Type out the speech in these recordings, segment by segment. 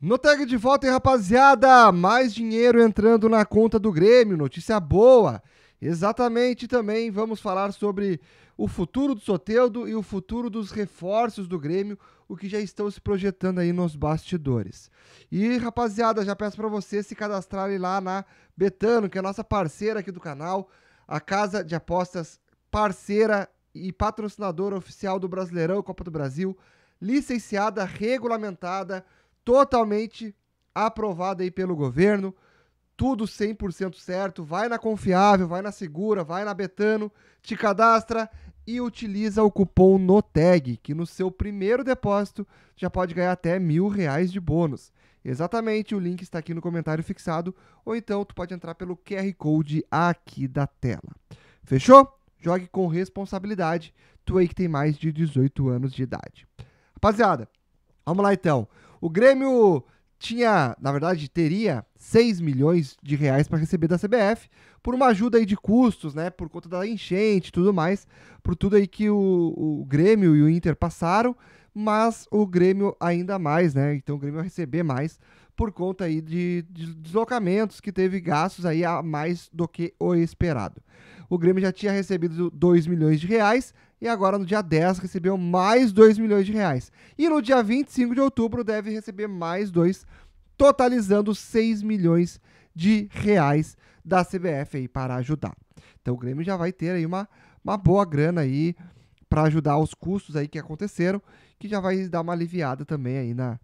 No tag de volta, hein, rapaziada? Mais dinheiro entrando na conta do Grêmio, notícia boa. Exatamente também vamos falar sobre o futuro do Soteudo e o futuro dos reforços do Grêmio, o que já estão se projetando aí nos bastidores. E, rapaziada, já peço para vocês se cadastrarem lá na Betano, que é a nossa parceira aqui do canal, a casa de apostas parceira e patrocinadora oficial do Brasileirão Copa do Brasil, licenciada, regulamentada, totalmente aprovada aí pelo governo, tudo 100% certo, vai na confiável, vai na segura, vai na Betano, te cadastra e utiliza o cupom NOTEG, que no seu primeiro depósito já pode ganhar até mil reais de bônus. Exatamente, o link está aqui no comentário fixado, ou então tu pode entrar pelo QR Code aqui da tela. Fechou? Jogue com responsabilidade, tu aí que tem mais de 18 anos de idade. Rapaziada, vamos lá então. O Grêmio tinha, na verdade, teria 6 milhões de reais para receber da CBF por uma ajuda aí de custos, né? Por conta da enchente e tudo mais, por tudo aí que o, o Grêmio e o Inter passaram, mas o Grêmio ainda mais, né? Então o Grêmio vai receber mais por conta aí de, de deslocamentos que teve gastos aí a mais do que o esperado. O Grêmio já tinha recebido 2 milhões de reais, e agora no dia 10 recebeu mais 2 milhões de reais. E no dia 25 de outubro deve receber mais 2, totalizando 6 milhões de reais da CBF aí para ajudar. Então o Grêmio já vai ter aí uma, uma boa grana aí para ajudar os custos aí que aconteceram, que já vai dar uma aliviada também aí na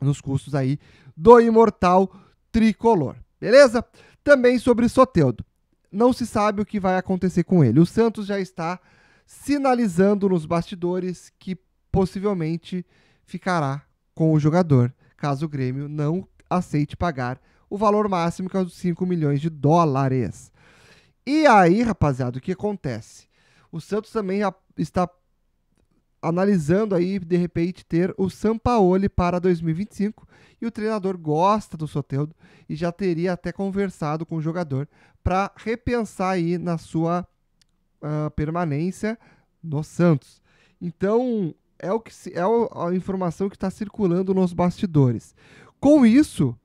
nos custos aí do imortal tricolor. Beleza? Também sobre Soteudo. Não se sabe o que vai acontecer com ele. O Santos já está sinalizando nos bastidores que possivelmente ficará com o jogador, caso o Grêmio não aceite pagar o valor máximo, que é os 5 milhões de dólares. E aí, rapaziada, o que acontece? O Santos também está analisando aí, de repente, ter o Sampaoli para 2025. E o treinador gosta do Soteldo e já teria até conversado com o jogador para repensar aí na sua uh, permanência no Santos. Então, é, o que se, é a informação que está circulando nos bastidores. Com isso,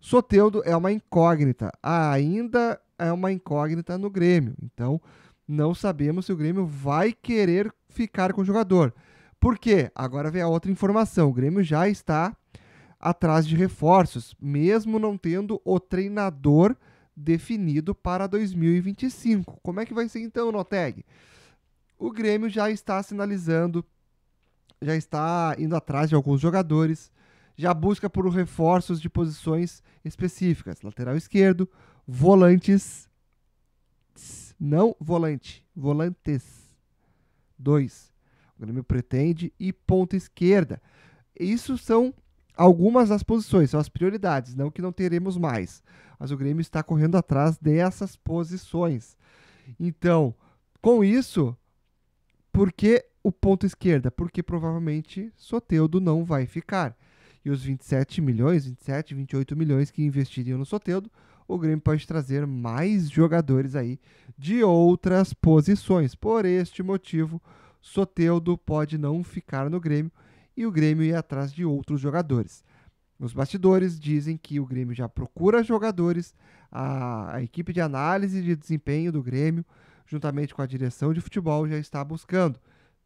Soteldo é uma incógnita. Ah, ainda é uma incógnita no Grêmio. Então, não sabemos se o Grêmio vai querer ficar com o jogador. Por quê? Agora vem a outra informação. O Grêmio já está atrás de reforços, mesmo não tendo o treinador definido para 2025. Como é que vai ser então, Noteg? O Grêmio já está sinalizando, já está indo atrás de alguns jogadores, já busca por reforços de posições específicas: lateral esquerdo, volantes. Não volante, volantes. Dois. O Grêmio pretende e ponta esquerda. Isso são algumas das posições, são as prioridades, não que não teremos mais mas o Grêmio está correndo atrás dessas posições. Então, com isso, por que o ponto esquerda? Porque provavelmente Soteudo não vai ficar. E os 27 milhões, 27, 28 milhões que investiriam no Soteudo, o Grêmio pode trazer mais jogadores aí de outras posições. Por este motivo, Soteudo pode não ficar no Grêmio e o Grêmio ir atrás de outros jogadores. Nos bastidores dizem que o Grêmio já procura jogadores, a, a equipe de análise de desempenho do Grêmio, juntamente com a direção de futebol, já está buscando.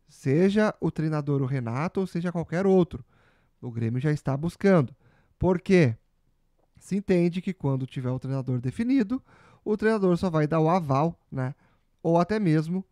Seja o treinador o Renato ou seja qualquer outro, o Grêmio já está buscando. Por quê? Se entende que quando tiver o treinador definido, o treinador só vai dar o aval, né? Ou até mesmo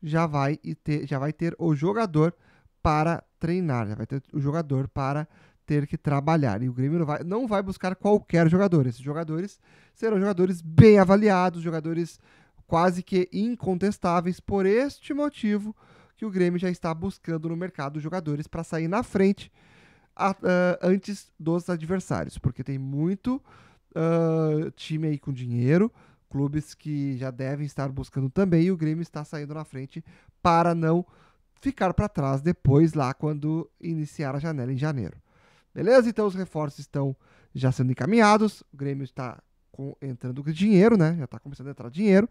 já vai ter, já vai ter o jogador para treinar, já vai ter o jogador para ter que trabalhar. E o Grêmio não vai, não vai buscar qualquer jogador. Esses jogadores serão jogadores bem avaliados, jogadores quase que incontestáveis. Por este motivo que o Grêmio já está buscando no mercado jogadores para sair na frente a, ah, antes dos adversários, porque tem muito uh, time aí com dinheiro, clubes que já devem estar buscando também, e o Grêmio está saindo na frente para não ficar para trás depois lá quando iniciar a janela em janeiro. Beleza? Então os reforços estão já sendo encaminhados, o Grêmio está com, entrando com dinheiro, né? Já está começando a entrar dinheiro.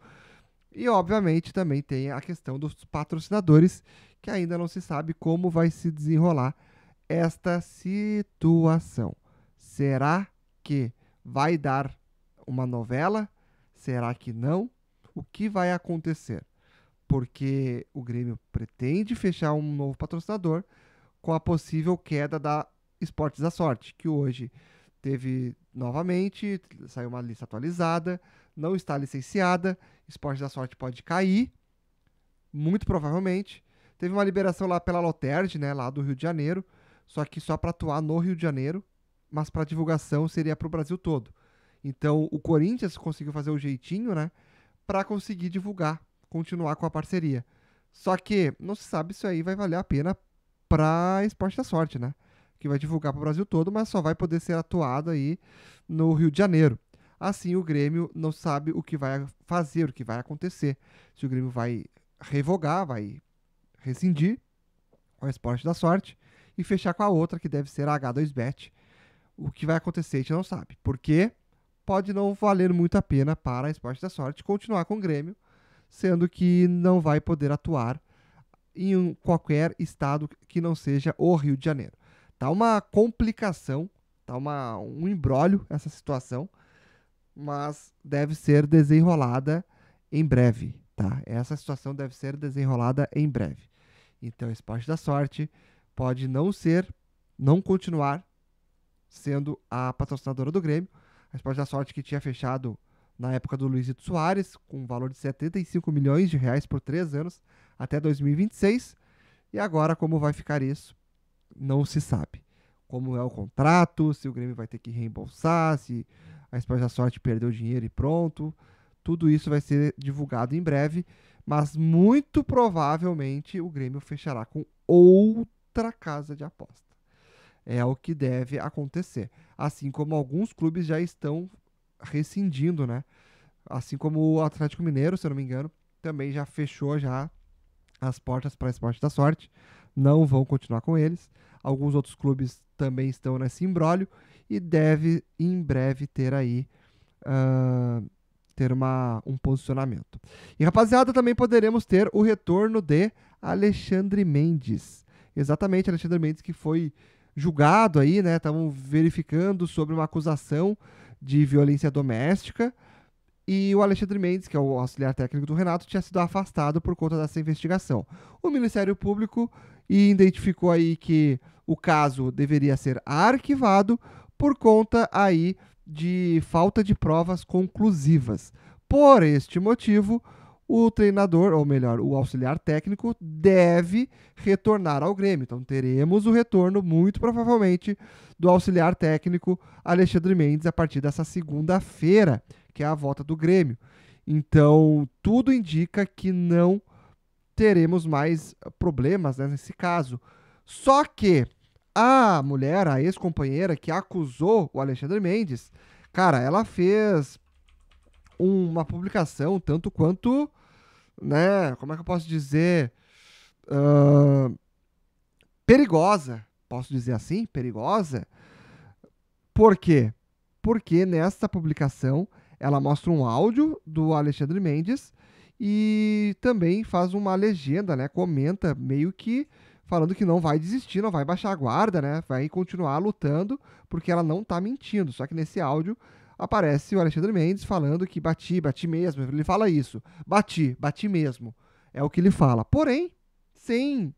E, obviamente, também tem a questão dos patrocinadores, que ainda não se sabe como vai se desenrolar esta situação. Será que vai dar uma novela? Será que não? O que vai acontecer? Porque o Grêmio pretende fechar um novo patrocinador com a possível queda da Esportes da Sorte, que hoje teve novamente, saiu uma lista atualizada, não está licenciada, Esportes da Sorte pode cair, muito provavelmente. Teve uma liberação lá pela Loterd, né, lá do Rio de Janeiro, só que só para atuar no Rio de Janeiro, mas para divulgação seria para o Brasil todo. Então o Corinthians conseguiu fazer o jeitinho, né, para conseguir divulgar, continuar com a parceria. Só que não se sabe se aí vai valer a pena para Esporte da Sorte, né? que vai divulgar para o Brasil todo, mas só vai poder ser atuada aí no Rio de Janeiro. Assim, o Grêmio não sabe o que vai fazer, o que vai acontecer. Se o Grêmio vai revogar, vai rescindir o esporte da sorte e fechar com a outra, que deve ser a H2Bet. O que vai acontecer a gente não sabe, porque pode não valer muito a pena para a esporte da sorte continuar com o Grêmio, sendo que não vai poder atuar em qualquer estado que não seja o Rio de Janeiro. Tá uma complicação, tá uma, um embrólio essa situação, mas deve ser desenrolada em breve, tá? Essa situação deve ser desenrolada em breve. Então, a parte da sorte pode não ser, não continuar sendo a patrocinadora do Grêmio. A Esporte da Sorte que tinha fechado na época do Luizito Soares, com um valor de 75 milhões de reais por três anos até 2026. E agora, como vai ficar isso? não se sabe. Como é o contrato, se o Grêmio vai ter que reembolsar, se a Esporte da Sorte perdeu dinheiro e pronto. Tudo isso vai ser divulgado em breve, mas muito provavelmente o Grêmio fechará com outra casa de aposta. É o que deve acontecer. Assim como alguns clubes já estão rescindindo, né? Assim como o Atlético Mineiro, se eu não me engano, também já fechou já as portas para a Esporte da Sorte não vão continuar com eles. Alguns outros clubes também estão nesse embrólio e deve em breve ter aí uh, ter uma, um posicionamento. E rapaziada, também poderemos ter o retorno de Alexandre Mendes. Exatamente, Alexandre Mendes que foi julgado aí, né? Estavam verificando sobre uma acusação de violência doméstica. E o Alexandre Mendes, que é o auxiliar técnico do Renato, tinha sido afastado por conta dessa investigação. O Ministério Público e identificou aí que o caso deveria ser arquivado por conta aí de falta de provas conclusivas. Por este motivo, o treinador, ou melhor, o auxiliar técnico, deve retornar ao Grêmio. Então teremos o retorno, muito provavelmente, do auxiliar técnico Alexandre Mendes a partir dessa segunda-feira, que é a volta do Grêmio. Então, tudo indica que não teremos mais ah, problemas né, nesse caso. Só que a mulher, a ex-companheira que acusou o Alexandre Mendes, cara, ela fez uma publicação tanto quanto, né, como é que eu posso dizer, uh, perigosa, posso dizer assim, perigosa. Por quê? Porque nesta publicação ela mostra um áudio do Alexandre Mendes e também faz uma legenda, né? Comenta meio que falando que não vai desistir, não vai baixar a guarda, né? Vai continuar lutando porque ela não tá mentindo. Só que nesse áudio aparece o Alexandre Mendes falando que bati, bati mesmo. Ele fala isso: bati, bati mesmo. É o que ele fala. Porém, sem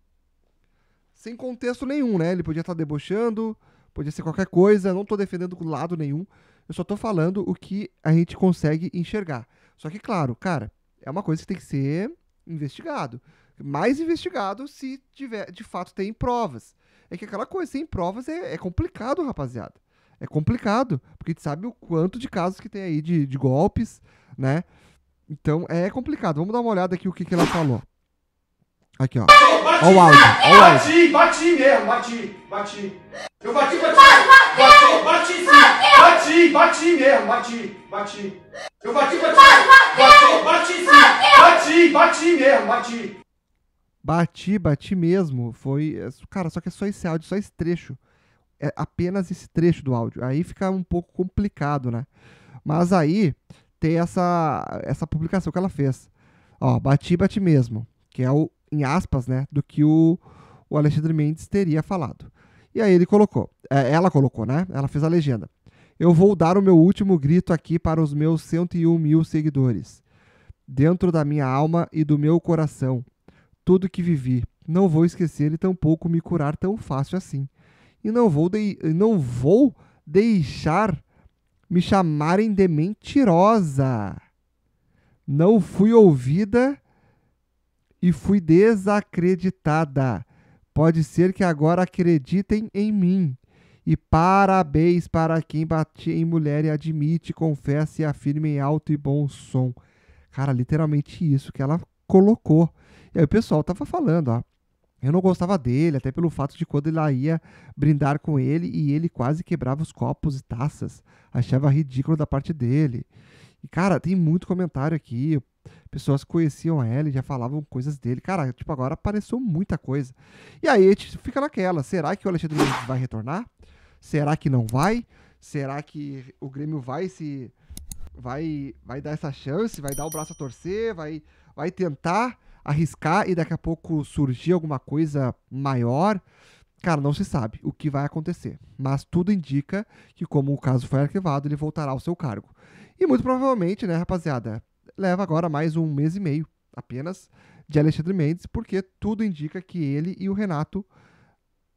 sem contexto nenhum, né? Ele podia estar tá debochando, podia ser qualquer coisa, não tô defendendo lado nenhum. Eu só tô falando o que a gente consegue enxergar. Só que claro, cara, é uma coisa que tem que ser investigado. Mais investigado se tiver, de fato, tem provas. É que aquela coisa, sem provas é, é complicado, rapaziada. É complicado, porque a gente sabe o quanto de casos que tem aí de, de golpes, né? Então é complicado. Vamos dar uma olhada aqui o que, que ela falou. Aqui, ó. Bati, ó o áudio. Bati, bati mesmo, bati, bati. Eu bati, bati. Bati, bati, bati, bati sim. Bati, bati mesmo, bati, bati. Eu bati, bati. bateu! Bati, bati Bati, bati mesmo, bati. Bati, bati mesmo. Foi. É, cara, só que é só esse áudio, só esse trecho. É apenas esse trecho do áudio. Aí fica um pouco complicado, né? Mas aí tem essa, essa publicação que ela fez. Ó, bati, bati mesmo. Que é o, em aspas, né? Do que o, o Alexandre Mendes teria falado. E aí ele colocou. É, ela colocou, né? Ela fez a legenda. Eu vou dar o meu último grito aqui para os meus 101 mil seguidores. Dentro da minha alma e do meu coração. Tudo que vivi. Não vou esquecer e tampouco me curar tão fácil assim. E não vou, de... não vou deixar me chamarem de mentirosa. Não fui ouvida e fui desacreditada. Pode ser que agora acreditem em mim. E parabéns para quem bate em mulher e admite, confessa e afirma em alto e bom som. Cara, literalmente isso que ela colocou. E aí o pessoal tava falando, ó. Eu não gostava dele, até pelo fato de quando ela ia brindar com ele e ele quase quebrava os copos e taças. Achava ridículo da parte dele. E, cara, tem muito comentário aqui. Pessoas conheciam ele já falavam coisas dele. Cara, tipo, agora apareceu muita coisa. E aí a gente fica naquela: será que o Alexandre Mendes vai retornar? Será que não vai? Será que o Grêmio vai se. Vai, vai dar essa chance, vai dar o braço a torcer, vai, vai tentar arriscar e daqui a pouco surgir alguma coisa maior. Cara, não se sabe o que vai acontecer, mas tudo indica que, como o caso foi arquivado, ele voltará ao seu cargo. E muito provavelmente, né, rapaziada, leva agora mais um mês e meio apenas de Alexandre Mendes, porque tudo indica que ele e o Renato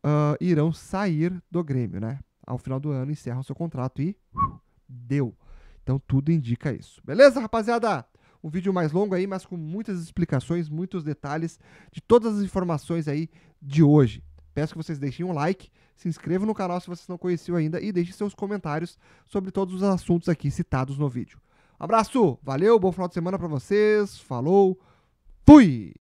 uh, irão sair do Grêmio, né? Ao final do ano encerram seu contrato e uh, deu. Então tudo indica isso. Beleza, rapaziada? Um vídeo mais longo aí, mas com muitas explicações, muitos detalhes de todas as informações aí de hoje. Peço que vocês deixem um like, se inscrevam no canal se vocês não conheciam ainda e deixem seus comentários sobre todos os assuntos aqui citados no vídeo. Abraço, valeu, bom final de semana para vocês, falou, fui!